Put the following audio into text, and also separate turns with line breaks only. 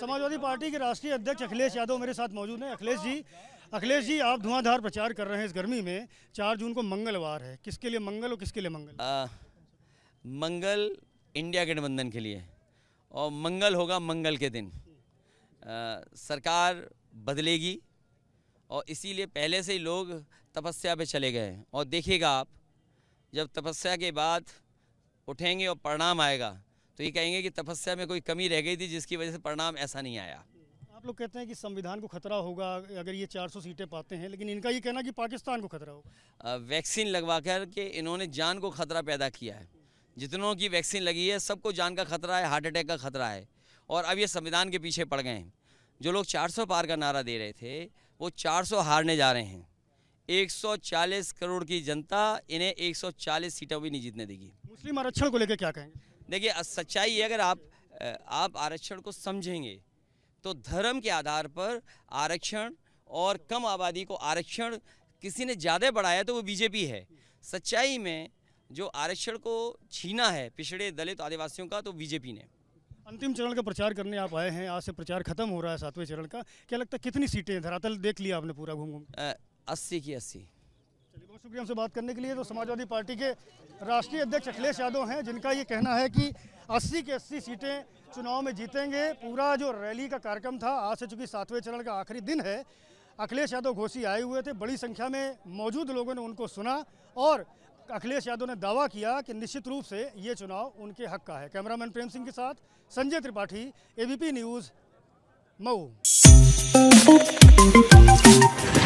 Samajwadi party के राष्ट्रीय अध्यक्ष अखिलेश यादव मेरे साथ मौजूद हैं अखिलेश जी अखिलेश जी आप धुआंधार प्रचार कर रहे हैं इस गर्मी में चार जून को मंगलवार है किसके लिए मंगल और किसके लिए मंगल आ,
मंगल इंडिया गठबंधन के लिए और मंगल होगा मंगल के दिन आ, सरकार बदलेगी और इसीलिए पहले से ही लोग तपस्या पे चले गए और देखिएगा आप जब तपस्या के बाद उठेंगे और परिणाम आएगा तो ये कहेंगे कि तपस्या में कोई कमी रह गई थी जिसकी वजह से परिणाम ऐसा नहीं आया
आप लोग कहते हैं कि संविधान को खतरा होगा अगर ये 400 सीटें पाते हैं लेकिन इनका ये कहना कि पाकिस्तान को खतरा होगा
वैक्सीन लगवा कर के इन्होंने जान को खतरा पैदा किया है जितनों की वैक्सीन लगी है सबको जान का खतरा है हार्ट अटैक का खतरा है और अब ये संविधान के पीछे पड़ गए हैं जो लोग चार पार का नारा दे रहे थे वो चार हारने जा रहे हैं 140 करोड़ की जनता इन्हें 140 सीटें भी नहीं जीतने देगी
मुस्लिम आरक्षण को लेकर क्या कहेंगे
देखिए सच्चाई अगर आप आप आरक्षण को समझेंगे तो धर्म के आधार पर आरक्षण और कम आबादी को आरक्षण किसी ने ज़्यादा बढ़ाया तो वो बीजेपी है सच्चाई में जो आरक्षण को छीना है पिछड़े दलित आदिवासियों का तो बीजेपी ने
अंतिम चरण का प्रचार करने आप आए हैं आज से प्रचार खत्म हो रहा है सातवें चरण का क्या लगता है कितनी सीटें धरातल देख लिया आपने पूरा घूम घूम अस्सी की अस्सी बहुत शुक्रिया हमसे बात करने के लिए तो समाजवादी पार्टी के राष्ट्रीय अध्यक्ष अखिलेश यादव हैं जिनका ये कहना है कि 80 के 80 सीटें चुनाव में जीतेंगे पूरा जो रैली का कार्यक्रम था आज से चूंकि सातवें चरण का आखिरी दिन है अखिलेश यादव घोषी आए हुए थे बड़ी संख्या में मौजूद लोगों ने उनको सुना और अखिलेश यादव ने दावा किया कि निश्चित रूप से ये चुनाव उनके हक का है कैमरामैन प्रेम सिंह के साथ संजय त्रिपाठी एबीपी न्यूज़ मऊ